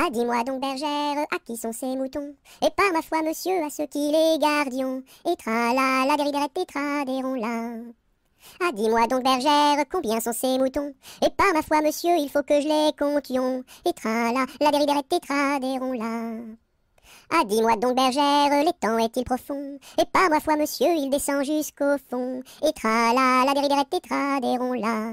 Ah, dis-moi donc, bergère, à qui sont ces moutons Et par ma foi, monsieur, à ceux qui les gardions, et tra-la, la et des là Ah, dis-moi donc, bergère, combien sont ces moutons Et par ma foi, monsieur, il faut que je les comptions, et tra-la, la et tra des là Ah, dis-moi donc, bergère, l'étang est-il profond Et par ma foi, monsieur, il descend jusqu'au fond, et tra-la, la et là